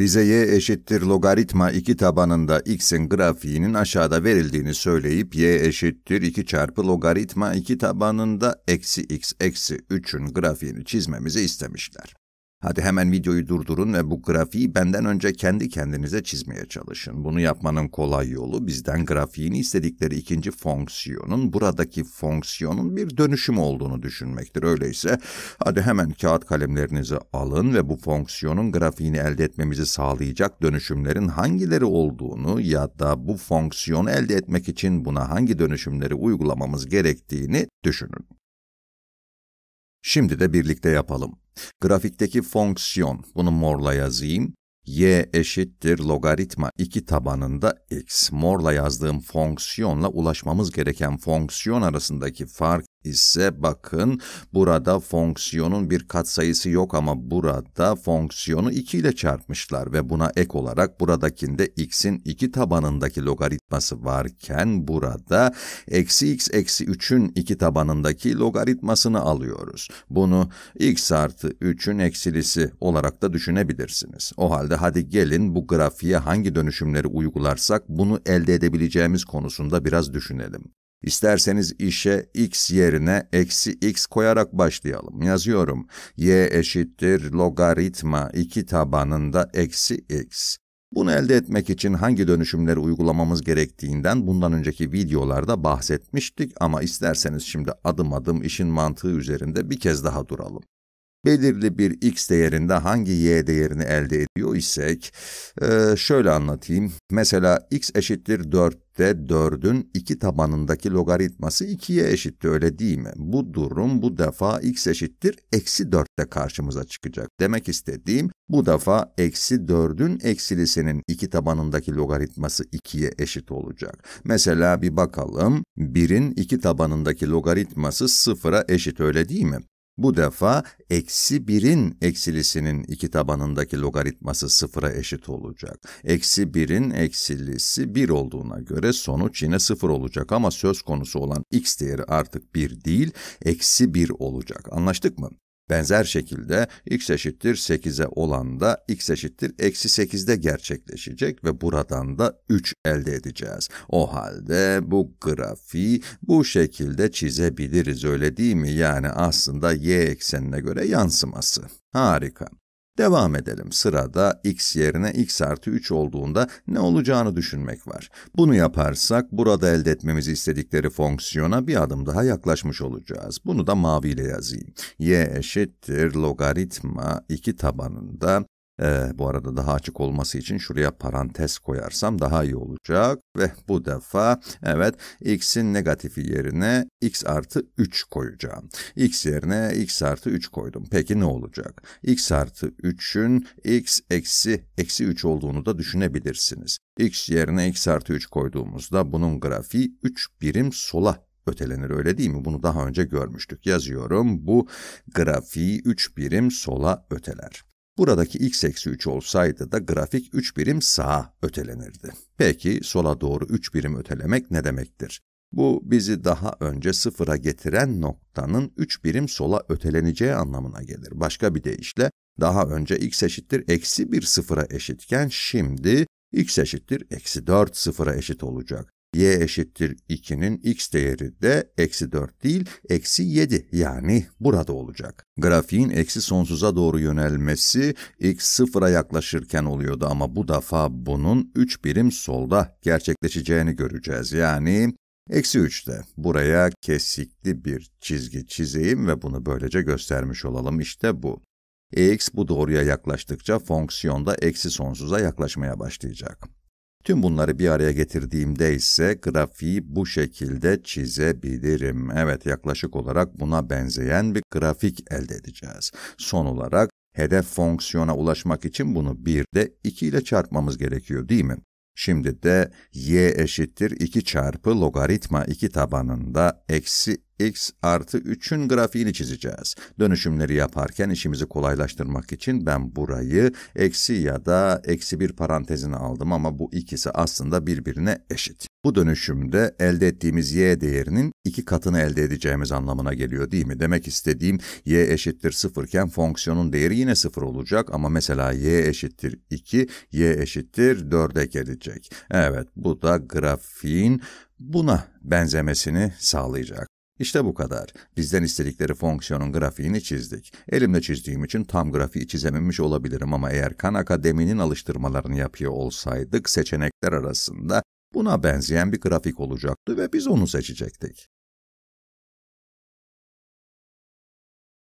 bize y eşittir logaritma 2 tabanında x'in grafiğinin aşağıda verildiğini söyleyip y eşittir 2 çarpı logaritma 2 tabanında eksi x eksi 3'ün grafiğini çizmemizi istemişler. Hadi hemen videoyu durdurun ve bu grafiği benden önce kendi kendinize çizmeye çalışın. Bunu yapmanın kolay yolu bizden grafiğini istedikleri ikinci fonksiyonun buradaki fonksiyonun bir dönüşüm olduğunu düşünmektir. Öyleyse hadi hemen kağıt kalemlerinizi alın ve bu fonksiyonun grafiğini elde etmemizi sağlayacak dönüşümlerin hangileri olduğunu ya da bu fonksiyonu elde etmek için buna hangi dönüşümleri uygulamamız gerektiğini düşünün. Şimdi de birlikte yapalım. Grafikteki fonksiyon, bunu morla yazayım. y eşittir logaritma 2 tabanında x. Morla yazdığım fonksiyonla ulaşmamız gereken fonksiyon arasındaki fark ise bakın burada fonksiyonun bir katsayısı yok ama burada fonksiyonu 2 ile çarpmışlar ve buna ek olarak buradakinde x'in 2 tabanındaki logaritması varken burada eksi x eksi 3'ün 2 tabanındaki logaritmasını alıyoruz. Bunu x artı 3'ün eksilisi olarak da düşünebilirsiniz. O halde hadi gelin bu grafiğe hangi dönüşümleri uygularsak bunu elde edebileceğimiz konusunda biraz düşünelim. İsterseniz işe x yerine eksi x koyarak başlayalım. Yazıyorum. y eşittir logaritma 2 tabanında eksi x. Bunu elde etmek için hangi dönüşümleri uygulamamız gerektiğinden bundan önceki videolarda bahsetmiştik ama isterseniz şimdi adım adım işin mantığı üzerinde bir kez daha duralım belirli bir x değerinde hangi y değerini elde ediyor isek, e, şöyle anlatayım. Mesela x eşittir 4'te 4'ün 2 tabanındaki logaritması 2'ye eşittir, öyle değil mi? Bu durum bu defa x eşittir eksi 4'te karşımıza çıkacak. Demek istediğim bu defa eksi 4'ün eksilisinin 2 tabanındaki logaritması 2'ye eşit olacak. Mesela bir bakalım 1'in 2 tabanındaki logaritması 0'a eşit öyle değil mi? Bu defa eksi birin eksilisinin iki tabanındaki logaritması sıfıra eşit olacak. Eksi birin eksilisi bir olduğuna göre sonuç yine sıfır olacak ama söz konusu olan x değeri artık bir değil, eksi bir olacak. Anlaştık mı? Benzer şekilde x eşittir 8'e olan da x eşittir eksi 8'de gerçekleşecek ve buradan da 3 elde edeceğiz. O halde bu grafiği bu şekilde çizebiliriz öyle değil mi? Yani aslında y eksenine göre yansıması. Harika. Devam edelim. Sırada x yerine x artı 3 olduğunda ne olacağını düşünmek var. Bunu yaparsak burada elde etmemizi istedikleri fonksiyona bir adım daha yaklaşmış olacağız. Bunu da maviyle yazayım. y eşittir logaritma 2 tabanında ee, bu arada daha açık olması için şuraya parantez koyarsam daha iyi olacak. Ve bu defa evet x'in negatifi yerine x artı 3 koyacağım. x yerine x artı 3 koydum. Peki ne olacak? x artı 3'ün x eksi eksi 3 olduğunu da düşünebilirsiniz. x yerine x artı 3 koyduğumuzda bunun grafiği 3 birim sola ötelenir öyle değil mi? Bunu daha önce görmüştük. Yazıyorum bu grafiği 3 birim sola öteler. Buradaki x eksi 3 olsaydı da grafik 3 birim sağa ötelenirdi. Peki sola doğru 3 birim ötelemek ne demektir? Bu bizi daha önce sıfıra getiren noktanın 3 birim sola öteleneceği anlamına gelir. Başka bir deyişle daha önce x eşittir eksi 1 sıfıra eşitken şimdi x eşittir eksi 4 sıfıra eşit olacak y eşittir 2'nin x değeri de eksi 4 değil, eksi 7 yani burada olacak. Grafiğin eksi sonsuza doğru yönelmesi x sıfıra yaklaşırken oluyordu ama bu defa bunun 3 birim solda gerçekleşeceğini göreceğiz. Yani eksi 3'te buraya kesikli bir çizgi çizeyim ve bunu böylece göstermiş olalım işte bu E x bu doğruya yaklaştıkça fonksiyonda eksi sonsuza yaklaşmaya başlayacak. Tüm bunları bir araya getirdiğimde ise grafiği bu şekilde çizebilirim. Evet yaklaşık olarak buna benzeyen bir grafik elde edeceğiz. Son olarak hedef fonksiyona ulaşmak için bunu 1 de 2 ile çarpmamız gerekiyor değil mi? Şimdi de y eşittir 2 çarpı logaritma 2 tabanında eksi x artı 3'ün grafiğini çizeceğiz. Dönüşümleri yaparken işimizi kolaylaştırmak için ben burayı eksi ya da eksi bir parantezine aldım ama bu ikisi aslında birbirine eşit. Bu dönüşümde elde ettiğimiz y değerinin iki katını elde edeceğimiz anlamına geliyor değil mi? Demek istediğim y eşittir 0 iken fonksiyonun değeri yine 0 olacak ama mesela y eşittir 2, y eşittir 4'e gelecek. Evet bu da grafiğin buna benzemesini sağlayacak. İşte bu kadar. Bizden istedikleri fonksiyonun grafiğini çizdik. Elimle çizdiğim için tam grafiği çizememiş olabilirim ama eğer Khan Akademi'nin alıştırmalarını yapıyor olsaydık seçenekler arasında Buna benzeyen bir grafik olacaktı ve biz onu seçecektik.